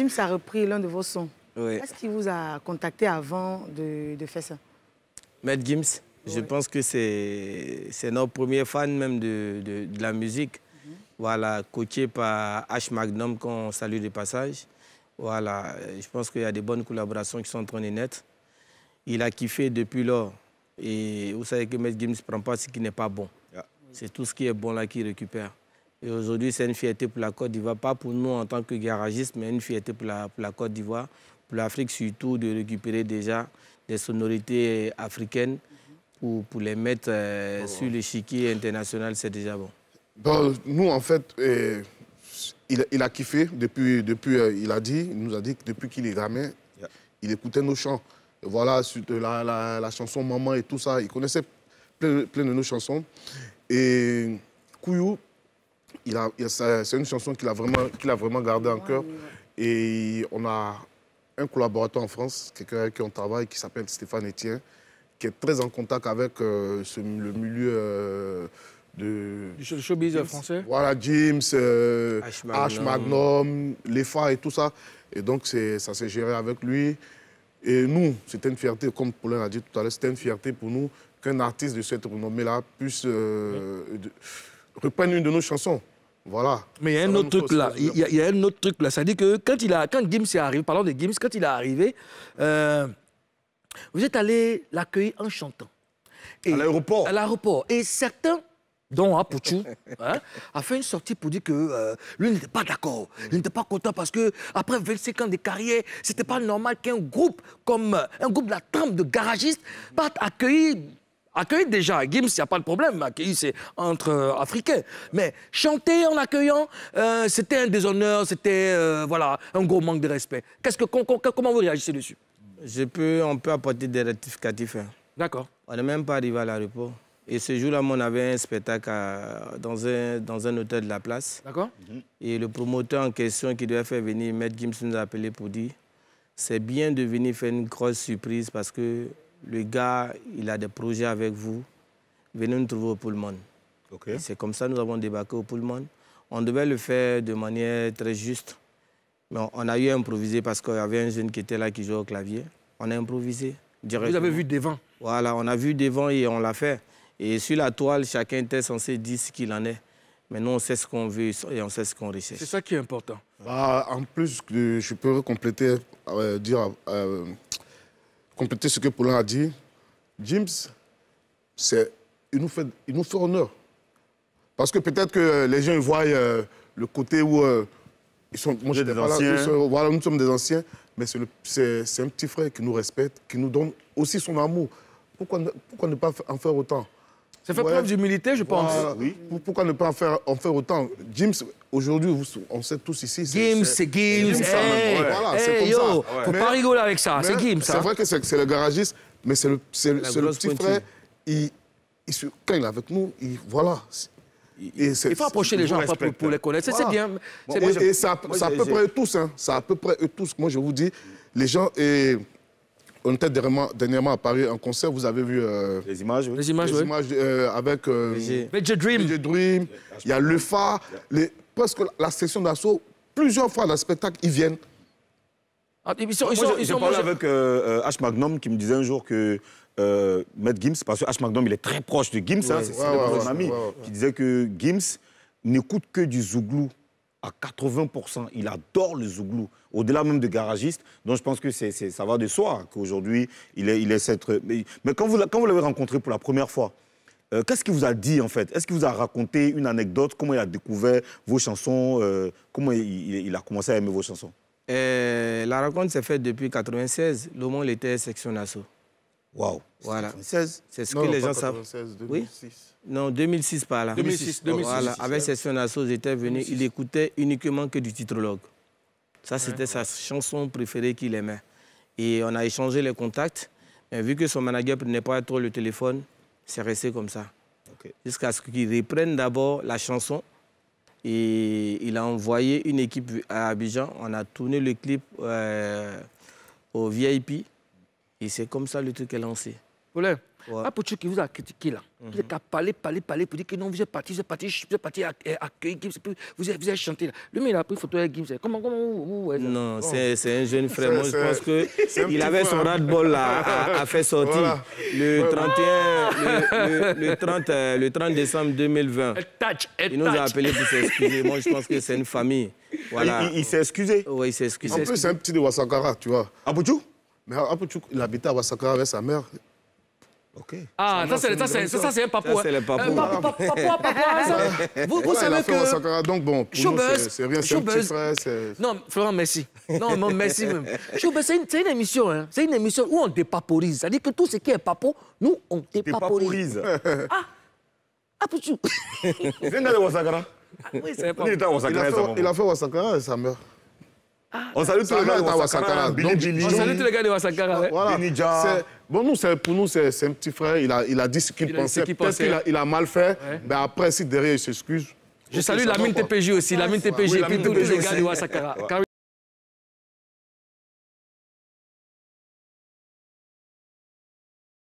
Gims a repris l'un de vos sons. quest ce qui vous a contacté avant de, faire ça Maître Gims, je pense que c'est notre premier fan même de, la musique. Mm-hmm. Voilà, coaché par H. Magnum, on salue le passage. Voilà, je pense qu'il y a des bonnes collaborations qui sont en train de naître. Il a kiffé depuis lors. Et vous savez que Maître Gims ne prend pas ce qui n'est pas bon. C'est tout ce qui est bon là qu'il récupère. Et aujourd'hui, c'est une fierté pour la Côte d'Ivoire, pas pour nous en tant que garagistes, mais une fierté pour la, Côte d'Ivoire, pour l'Afrique surtout, de récupérer déjà des sonorités africaines pour, pour les mettre euh, sur sur l'échiquier international, c'est déjà bon. Bon, nous, en fait, eh, il, a kiffé depuis, depuis euh, il a dit, il nous a dit que depuis qu'il est gamin, il écoutait nos chants. voilà, euh, la, la, la, chanson Maman et tout ça, il connaissait plein, plein de nos chansons. Et Kouyou, c'est une chanson qu'il a vraiment, gardée en cœur. Et on a un collaborateur en France, quelqu'un avec qui on travaille, qui s'appelle Stéphane Etienne, qui est très en contact avec euh, le milieu euh, de... Du showbiz français Voilà, James, euh, H Magnum, H et tout ça. Et donc, ça s'est géré avec lui. Et nous, c'était une fierté, comme Paulin a dit tout à l'heure, c'était une fierté pour nous qu'un artiste de cette renommée-là puisse reprennent une de nos chansons. Voilà. Mais il y a un autre truc là. Il y, a un autre truc là. Ça dit que quand il a, quand Gims est arrivé, parlons de Gims, quand il est arrivé, euh, vous êtes allé l'accueillir en chantant. à l'aéroport. À l'aéroport. Et certains dont Apouchou, hein, a fait une sortie pour dire que euh, lui n'était pas d'accord, il n'était pas content parce que après 25 ans de carrière, c'était pas normal qu'un groupe comme euh, un groupe de la trempe de garagistes parte accueillir Accueillir déjà Gims, il n'y a pas de problème. Accueillir, c'est entre euh, Africains. Mais chanter en accueillant, euh, c'était un déshonneur, c'était euh, voilà, un gros manque de respect. Qu'est-ce que, comment vous réagissez dessus Je peux, On peut apporter des rectificatifs. Hein. D'accord. On n'est même pas arrivé à la Et ce jour-là, on avait un spectacle dans, un, dans un hôtel de la place. D'accord. Mm-hmm. Et le promoteur en question qui devait faire venir Maître Gims nous a appelé pour dire c'est bien de venir faire une grosse surprise parce que le gars, il a des projets avec vous, venez nous trouver au Pullman. C'est comme ça que nous avons débarqué au Pullman. On devait le faire de manière très juste, mais on a eu à improviser parce qu'il y avait un jeune qui était là qui jouait au clavier. On a improvisé. Vous avez vu devant Voilà, on a vu devant et on l'a fait. Et sur la toile, chacun était censé dire ce qu'il en est. Mais Maintenant, on sait ce qu'on veut et on sait ce qu'on recherche. C'est ça qui est important. Bah, en plus, euh, je peux compléter, euh, dire euh, compléter ce que Paulin a dit, James, c'est, il, nous fait, il nous fait honneur. Parce que peut-être que les gens voient euh, le côté où euh, ils sont. Moi, des anciens. Nous sommes, voilà, nous sommes des anciens, mais c'est, un petit frère qui nous respecte, qui nous donne aussi son amour. Pourquoi, ne, pourquoi ne pas en faire autant C'est fait preuve d'humilité, je pense. Oui. Pourquoi ne pas en faire, en faire autant James, Aujourd'hui, on sait tous ici. Gims, c'est Gims. c'est hey, Voilà, c'est comme yo, Faut pas rigoler avec ça, c'est Gims. C'est hein. vrai que c'est le garagiste, mais c'est le, le, petit frère. Il, il, quand il est avec nous, il, voilà. il faut approcher les gens pour, pour, les connaître. C'est bien. et, bien. et c'est à, peu près tous. Hein. C'est à peu près eux tous. Moi, je vous dis, les gens. Et, on était dernièrement, à Paris en concert, vous avez vu... Euh, les images, Les images, les euh, images avec... Euh, Dream. Il y a Lefa. Les que la session d'assaut, plusieurs fois dans le spectacle, ils viennent. Ah, J'ai parlé avec euh, H. Magnum qui me disait un jour que euh, Gims, parce que H. Magnum, il est très proche de Gims, hein, c'est un ami, qui disait que Gims n'écoute que du zouglou à 80%. Il adore le zouglou, au-delà même de garagiste. Donc je pense que ça va de soi qu'aujourd'hui, il, est, il est Mais quand vous l'avez rencontré pour la première fois, euh, qu'est-ce qu'il vous a dit en fait Est-ce qu'il vous a raconté une anecdote Comment il a découvert vos chansons euh, Comment il, a commencé à aimer vos chansons euh, La rencontre s'est faite depuis 96. Le monde était section Nassau. Waouh Voilà. C'est ce que les gens savent. 2006. Oui non, 2006 par là. 2006, Voilà, avec Section Nassau, j'étais venu, il écoutait uniquement que du titrologue. Ça, c'était sa chanson préférée qu'il aimait. Et on a échangé les contacts. Mais vu que son manager ne prenait pas trop le téléphone, c'est resté comme ça. Jusqu'à ce qu'ils reprennent d'abord la chanson. Et il a envoyé une équipe à Abidjan. On a tourné le clip euh, au VIP. Et c'est comme ça le truc est lancé. Voilà. ouais. Ah, qui vous a critiqué là, mm -hmm. vous êtes à parler, parler, parler pour dire que non, vous êtes parti, vous êtes parti, vous êtes parti euh, accueillir Gims, vous êtes, vous êtes chanté là. Le il a pris photo avec Gims. Comment, comment vous, vous, vous Non, c'est, c'est un jeune frère. Moi, je pense qu'il avait son rat de bol là, à, à, faire sortir le, 31, Le, le, 30, le 30 euh, décembre 2020. il nous a appelé pour s'excuser. Moi, je pense que c'est une famille. Voilà. Il, s'est excusé Oui, il s'est excusé. En plus, c'est un petit de Wasakara, tu vois. Apouchou Mais Apouchou, il habitait à Wasakara avec sa mère. Ok. Ah, ça, c'est, ça, c'est, ça, c'est un papo. Ça, c'est le Vous, vous savez que... Donc, bon, c'est rien, c'est un Non, Florent, merci. Non, non merci même. c'est une, émission, hein. C'est une émission où on dépaporise. C'est-à-dire que tout ce qui est papo, nous, on dépaporise. Ah, ah, Vous C'est de Wasakara. Oui, c'est un Il a fait Wasakara et ça meurt. Ah, on salue tous les gars de Wasakara. on salue tous les gars de Wasakara. Bon, nous, pour nous, c'est un petit frère. Il a, il a dit ce qu'il pensait. qu'il a, il a mal fait. Mais après, si derrière, il s'excuse. Je salue mine TPJ aussi. la TPJ et tous les gars de Wasakara.